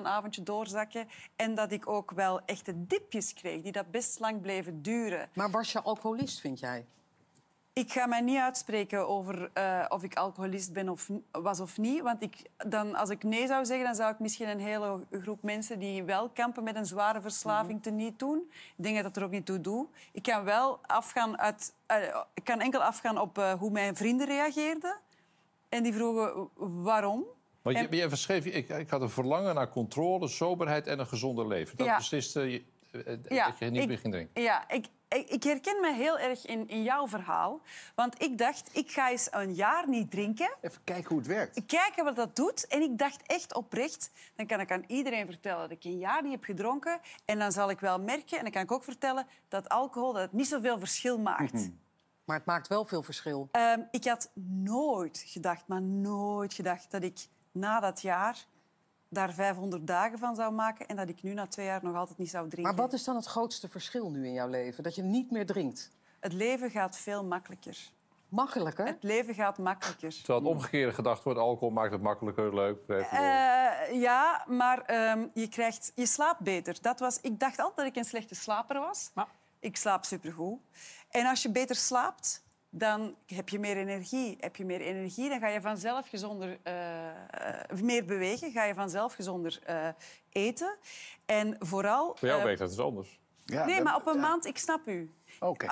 een avondje doorzakken. En dat ik ook wel echte dipjes kreeg die dat best lang bleven duren. Maar was je alcoholist, vind jij? Ik ga mij niet uitspreken over eh, of ik alcoholist ben of, was of niet. Want ik, dan, als ik nee zou zeggen, dan zou ik misschien een hele groep mensen die wel kampen met een zware verslaving mhm. te niet doen. Ik denk dat dat er ook niet toe doet. Ik kan wel afgaan uit. Eh, ik kan enkel afgaan op eh, hoe mijn vrienden reageerden. En die vroegen waarom. Want je, je verschreef, ik, ik, had een verlangen naar controle, soberheid en een gezonder leven. Dat ja. je, eh, eh, dat je niet meer ging drinken. Ja, ik, ik herken me heel erg in, in jouw verhaal. Want ik dacht, ik ga eens een jaar niet drinken. Even kijken hoe het werkt. Kijken wat dat doet. En ik dacht echt oprecht, dan kan ik aan iedereen vertellen dat ik een jaar niet heb gedronken. En dan zal ik wel merken, en dan kan ik ook vertellen, dat alcohol dat niet zoveel verschil maakt. Mhm. Maar het maakt wel veel verschil. Ehm, ik had nooit gedacht, maar nooit gedacht dat ik na dat jaar daar 500 dagen van zou maken en dat ik nu na twee jaar nog altijd niet zou drinken. Maar wat is dan het grootste verschil nu in jouw leven? Dat je niet meer drinkt? Het leven gaat veel makkelijker. Makkelijker? Het leven gaat makkelijker. Terwijl het omgekeerde gedacht wordt, alcohol maakt het makkelijker, leuk. Eh, ja, maar ehm, je, krijgt, je slaapt beter. Dat was, ik dacht altijd dat ik een slechte slaper was. Maar... Ik slaap supergoed. En als je beter slaapt, dan heb je meer energie. Heb je meer energie, dan ga je vanzelf gezonder eh, eh, meer bewegen, ga je vanzelf gezonder eh, eten. En vooral... Voor jou werkt dat is dus anders. Ja, nee, maar op een maand, ik snap u. Oké.